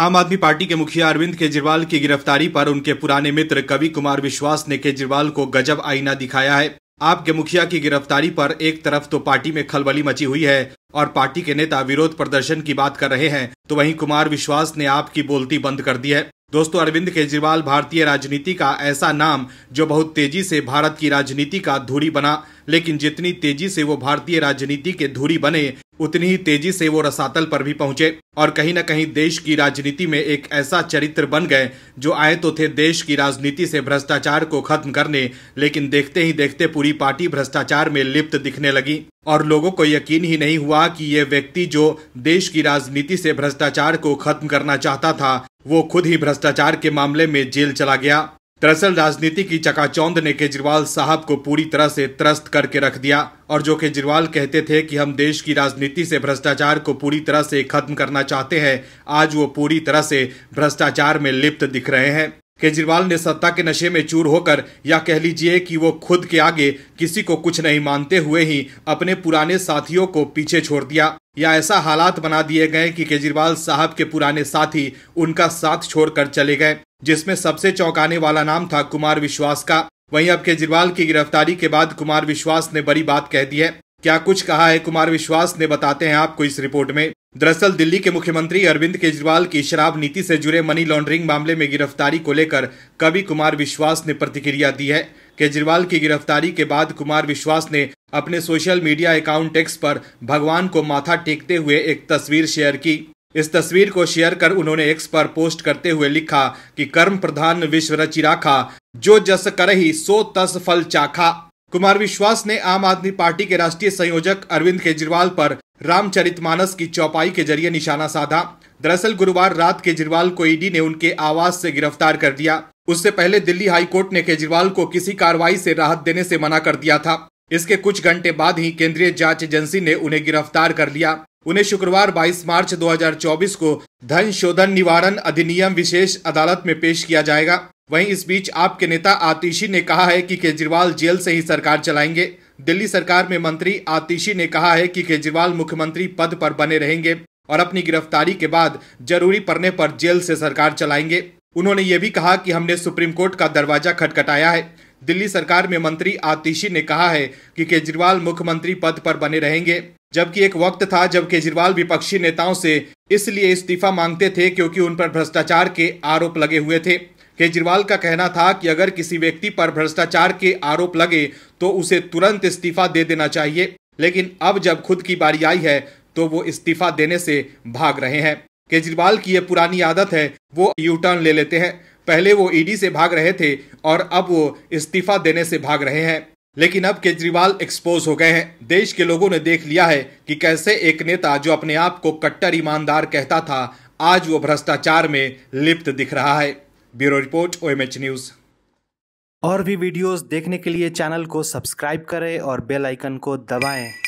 आम आदमी पार्टी के मुखिया अरविंद केजरीवाल की गिरफ्तारी पर उनके पुराने मित्र कवि कुमार विश्वास ने केजरीवाल को गजब आईना दिखाया है आपके मुखिया की गिरफ्तारी पर एक तरफ तो पार्टी में खलबली मची हुई है और पार्टी के नेता विरोध प्रदर्शन की बात कर रहे हैं तो वहीं कुमार विश्वास ने आपकी बोलती बंद कर दी है दोस्तों अरविंद केजरीवाल भारतीय राजनीति का ऐसा नाम जो बहुत तेजी से भारत की राजनीति का धूरी बना लेकिन जितनी तेजी से वो भारतीय राजनीति के धूरी बने उतनी ही तेजी से वो रसातल पर भी पहुंचे और कहीं न कहीं देश की राजनीति में एक ऐसा चरित्र बन गए जो आए तो थे देश की राजनीति से भ्रष्टाचार को खत्म करने लेकिन देखते ही देखते पूरी पार्टी भ्रष्टाचार में लिप्त दिखने लगी और लोगों को यकीन ही नहीं हुआ कि ये व्यक्ति जो देश की राजनीति से भ्रष्टाचार को खत्म करना चाहता था वो खुद ही भ्रष्टाचार के मामले में जेल चला गया दरअसल राजनीति की चकाचौंध ने केजरीवाल साहब को पूरी तरह से त्रस्त करके रख दिया और जो केजरीवाल कहते थे कि हम देश की राजनीति से भ्रष्टाचार को पूरी तरह से खत्म करना चाहते हैं आज वो पूरी तरह से भ्रष्टाचार में लिप्त दिख रहे हैं केजरीवाल ने सत्ता के नशे में चूर होकर या कह लीजिए कि वो खुद के आगे किसी को कुछ नहीं मानते हुए ही अपने पुराने साथियों को पीछे छोड़ दिया या ऐसा हालात बना दिए गए कि केजरीवाल साहब के पुराने साथी उनका साथ छोड़कर चले गए जिसमें सबसे चौंकाने वाला नाम था कुमार विश्वास का वहीं अब केजरीवाल की गिरफ्तारी के बाद कुमार विश्वास ने बड़ी बात कह दी है क्या कुछ कहा है कुमार विश्वास ने बताते हैं आपको इस रिपोर्ट में दरअसल दिल्ली के मुख्यमंत्री अरविंद केजरीवाल की शराब नीति से जुड़े मनी लॉन्ड्रिंग मामले में गिरफ्तारी को लेकर कवि कुमार विश्वास ने प्रतिक्रिया दी है केजरीवाल की गिरफ्तारी के बाद कुमार विश्वास ने अपने सोशल मीडिया अकाउंट एक्स पर भगवान को माथा टेकते हुए एक तस्वीर शेयर की इस तस्वीर को शेयर कर उन्होंने एक्स पर पोस्ट करते हुए लिखा कि कर्म प्रधान विश्व रचि राखा जो जस ही सो तस फल चाखा कुमार विश्वास ने आम आदमी पार्टी के राष्ट्रीय संयोजक अरविंद केजरीवाल पर रामचरितमानस की चौपाई के जरिए निशाना साधा दरअसल गुरुवार रात केजरीवाल को ईडी ने उनके आवास से गिरफ्तार कर दिया उससे पहले दिल्ली हाईकोर्ट ने केजरीवाल को किसी कार्रवाई से राहत देने से मना कर दिया था इसके कुछ घंटे बाद ही केंद्रीय जांच एजेंसी ने उन्हें गिरफ्तार कर लिया उन्हें शुक्रवार 22 मार्च 2024 को धन शोधन निवारण अधिनियम विशेष अदालत में पेश किया जाएगा वहीं इस बीच आपके नेता आतिशी ने कहा है कि केजरीवाल जेल से ही सरकार चलाएंगे दिल्ली सरकार में मंत्री आतिशी ने कहा है कि केजरीवाल मुख्यमंत्री पद पर बने रहेंगे और अपनी गिरफ्तारी के बाद जरूरी पड़ने पर जेल से सरकार चलाएंगे उन्होंने ये भी कहा कि हमने सुप्रीम कोर्ट का दरवाजा खटखटाया है दिल्ली सरकार में मंत्री आतिशी ने कहा है कि केजरीवाल मुख्यमंत्री पद पर बने रहेंगे जबकि एक वक्त था जब केजरीवाल विपक्षी नेताओं से इसलिए इस्तीफा मांगते थे क्योंकि उन पर भ्रष्टाचार के आरोप लगे हुए थे केजरीवाल का कहना था कि अगर किसी व्यक्ति पर भ्रष्टाचार के आरोप लगे तो उसे तुरंत इस्तीफा दे देना चाहिए लेकिन अब जब खुद की बारी आई है तो वो इस्तीफा देने से भाग रहे हैं केजरीवाल की ये पुरानी आदत है वो यू टर्न ले लेते हैं पहले वो ईडी e से भाग रहे थे और अब वो इस्तीफा देने से भाग रहे हैं लेकिन अब केजरीवाल एक्सपोज हो गए हैं देश के लोगों ने देख लिया है कि कैसे एक नेता जो अपने आप को कट्टर ईमानदार कहता था आज वो भ्रष्टाचार में लिप्त दिख रहा है ब्यूरो रिपोर्ट ओएमएच न्यूज और भी वीडियोस देखने के लिए चैनल को सब्सक्राइब करें और बेल आइकन को दबाएं